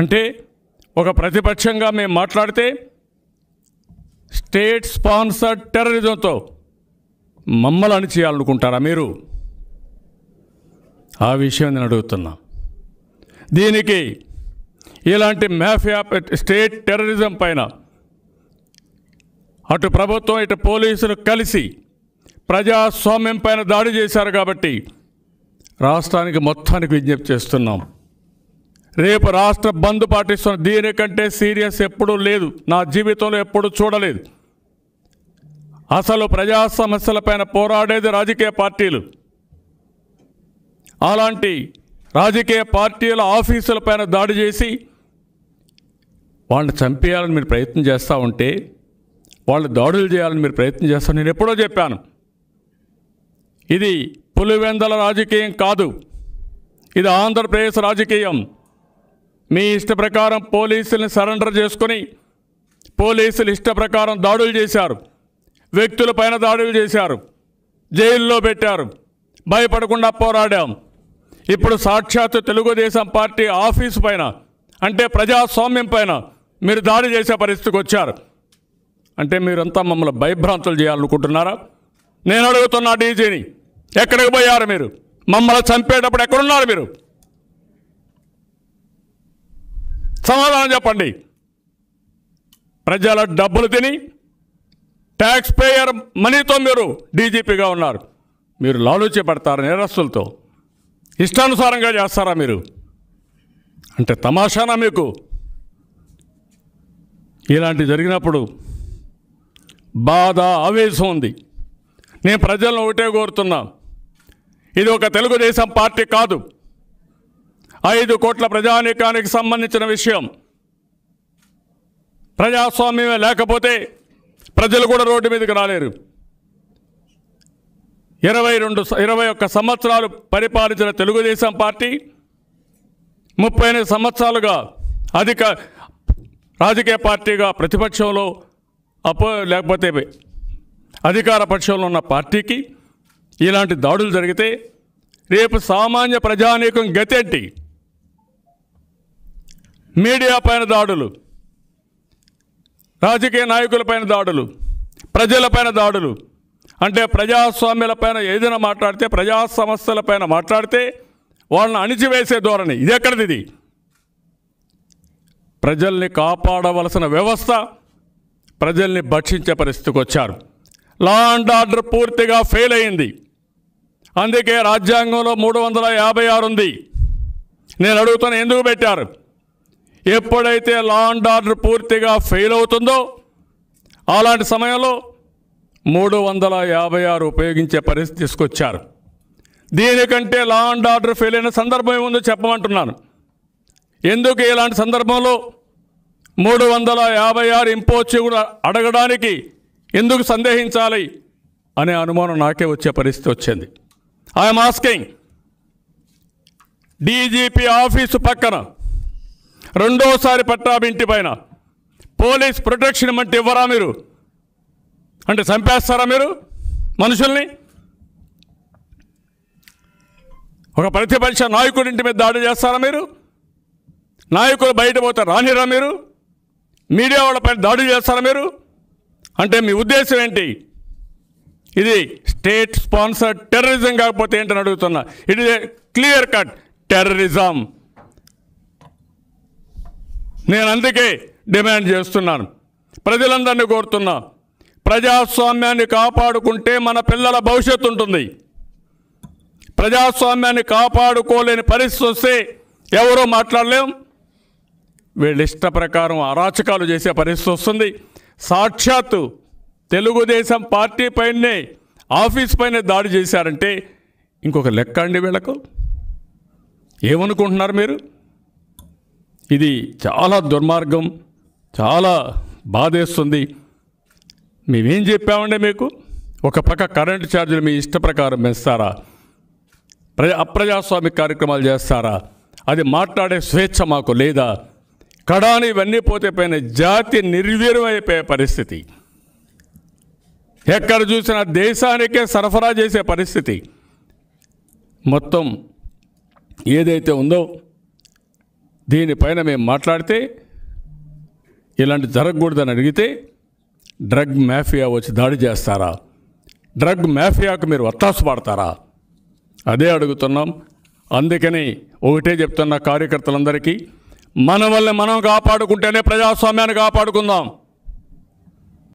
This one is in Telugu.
అంటే ఒక ప్రతిపక్షంగా మేము మాట్లాడితే స్టేట్ స్పాన్సర్డ్ టెర్రరిజంతో మమ్మల్ని అణిచేయాలనుకుంటారా మీరు ఆ విషయం నేను అడుగుతున్నా దీనికి ఇలాంటి మ్యాఫియా స్టేట్ టెర్రరిజం పైన అటు ప్రభుత్వం ఇటు పోలీసులు కలిసి ప్రజాస్వామ్యం పైన దాడి చేశారు కాబట్టి రాష్ట్రానికి మొత్తానికి విజ్ఞప్తి చేస్తున్నాం రేపు రాష్ట్ర బంద్ పాటిస్తున్న దీనికంటే సీరియస్ ఎప్పుడూ లేదు నా జీవితంలో ఎప్పుడూ చూడలేదు అసలు ప్రజా సమస్యలపైన పోరాడేది రాజకీయ పార్టీలు అలాంటి రాజకీయ పార్టీల ఆఫీసులపైన దాడి చేసి వాళ్ళని చంపేయాలని మీరు ప్రయత్నం చేస్తూ ఉంటే వాళ్ళు దాడులు చేయాలని మీరు ప్రయత్నం చేస్తా నేను ఎప్పుడో చెప్పాను ఇది పులివెందల రాజకీయం కాదు ఇది ఆంధ్రప్రదేశ్ రాజకీయం మీ ఇష్ట ప్రకారం పోలీసులను సరెండర్ చేసుకొని పోలీసులు ఇష్ట ప్రకారం దాడులు చేశారు వ్యక్తుల పైన దాడులు చేశారు జైల్లో పెట్టారు భయపడకుండా పోరాడాం ఇప్పుడు సాక్షాత్తు తెలుగుదేశం పార్టీ ఆఫీసు పైన అంటే ప్రజాస్వామ్యం పైన మీరు దాడి చేసే పరిస్థితికి వచ్చారు అంటే మీరంతా మమ్మల్ని భయభ్రాంతులు చేయాలనుకుంటున్నారా నేను అడుగుతున్నా డీజీని ఎక్కడికి పోయారు మీరు మమ్మల్ని చంపేటప్పుడు ఎక్కడున్నారు మీరు సమాధానం చెప్పండి ప్రజల డబ్బులు తిని ట్యాక్స్ పేయర్ మనీతో మీరు డీజీపీగా ఉన్నారు మీరు లాలూచి పడతారు నేరస్తులతో ఇష్టానుసారంగా చేస్తారా మీరు అంటే తమాషానా మీకు ఇలాంటి జరిగినప్పుడు బాధ ఆవేశం ఉంది నేను ప్రజలను ఒకటే కోరుతున్నా ఇది ఒక తెలుగుదేశం పార్టీ కాదు ఐదు కోట్ల ప్రజానీకానికి సంబంధించిన విషయం ప్రజాస్వామ్యమే లేకపోతే ప్రజలు కూడా రోడ్డు మీదకి రాలేరు ఇరవై రెండు ఇరవై ఒక్క సంవత్సరాలు పరిపాలించిన తెలుగుదేశం పార్టీ ముప్పై ఎనిమిది సంవత్సరాలుగా అధిక రాజకీయ పార్టీగా ప్రతిపక్షంలో అపో లేకపోతే అధికార పక్షంలో ఉన్న పార్టీకి ఇలాంటి దాడులు జరిగితే రేపు సామాన్య ప్రజానీకం గతేంటి మీడియా పైన దాడులు రాజకీయ నాయకులపైన దాడులు ప్రజలపైన దాడులు అంటే ప్రజాస్వామ్యాలపైన ఏదైనా మాట్లాడితే ప్రజా సమస్యలపైన మాట్లాడితే వాళ్ళని అణిచివేసే ధోరణి ఇది ఎక్కడిది ఇది ప్రజల్ని కాపాడవలసిన వ్యవస్థ ప్రజల్ని భక్షించే పరిస్థితికి వచ్చారు లా అండ్ ఆర్డర్ పూర్తిగా ఫెయిల్ అయింది అందుకే రాజ్యాంగంలో మూడు వందల యాభై ఉంది నేను అడుగుతాను ఎందుకు పెట్టారు ఎప్పుడైతే లా అండ్ ఆర్డర్ పూర్తిగా ఫెయిల్ అవుతుందో అలాంటి సమయంలో మూడు వందల యాభై ఆరు ఉపయోగించే పరిస్థితి తీసుకొచ్చారు దీనికంటే లా అండ్ ఆర్డర్ ఫెయిల్ అయిన సందర్భం ఏముందో చెప్పమంటున్నాను ఎందుకు ఇలాంటి సందర్భంలో మూడు వందల యాభై ఆరు ఇంపోజ్ కూడా అడగడానికి ఎందుకు సందేహించాలి అనే అనుమానం నాకే వచ్చే పరిస్థితి వచ్చింది ఐఎమ్ ఆస్కింగ్ డీజీపీ ఆఫీసు పక్కన రెండోసారి పట్టా ఇంటి పైన పోలీస్ ప్రొటెక్షన్ అంటే ఇవ్వరా మీరు అంటే చంపేస్తారా మీరు మనుషుల్ని ఒక ప్రతిపక్ష నాయకుడి ఇంటి మీద దాడి చేస్తారా మీరు నాయకులు బయట పోతే రానిరా మీరు మీడియా వాళ్ళపై దాడి చేస్తారా మీరు అంటే మీ ఉద్దేశం ఏంటి ఇది స్టేట్ స్పాన్సర్డ్ టెర్రరిజం కాకపోతే ఏంటని అడుగుతున్నా it is a clear cut terrorism నేను అందుకే డిమాండ్ చేస్తున్నాను ప్రజలందరినీ కోరుతున్నా ప్రజాస్వామ్యాన్ని కాపాడుకుంటే మన పిల్లల భవిష్యత్తు ఉంటుంది ప్రజాస్వామ్యాన్ని కాపాడుకోలేని పరిస్థితి వస్తే ఎవరో మాట్లాడలేం వీళ్ళ ఇష్ట ప్రకారం అరాచకాలు చేసే పరిస్థితి వస్తుంది సాక్షాత్తు తెలుగుదేశం పార్టీ పైనే ఆఫీస్ పైనే దాడి చేశారంటే ఇంకొక లెక్క అండి వీళ్ళకు ఏమనుకుంటున్నారు మీరు ఇది చాలా దుర్మార్గం చాలా బాధేస్తుంది మేమేం చెప్పామండి మీకు ఒక పక్క కరెంటు ఛార్జీలు మీ ఇష్ట ప్రకారం పెంచుతారా ప్రజా అప్రజాస్వామిక కార్యక్రమాలు చేస్తారా అది మాట్లాడే స్వేచ్ఛ మాకు లేదా కడాని ఇవన్నీ పోతే పైన జాతి నిర్వీర్యమైపోయే పరిస్థితి ఎక్కడ చూసినా దేశానికే సరఫరా చేసే పరిస్థితి మొత్తం ఏదైతే ఉందో దీనిపైన మేము మాట్లాడితే ఇలాంటి జరగకూడదని అడిగితే డ్రగ్ మాఫియా వచ్చి దాడి చేస్తారా డ్రగ్ మాఫియాకు మీరు వత్తాసు పాడతారా అదే అడుగుతున్నాం అందుకని ఒకటే చెప్తున్న కార్యకర్తలందరికీ మన వల్ల మనం కాపాడుకుంటేనే ప్రజాస్వామ్యాన్ని కాపాడుకుందాం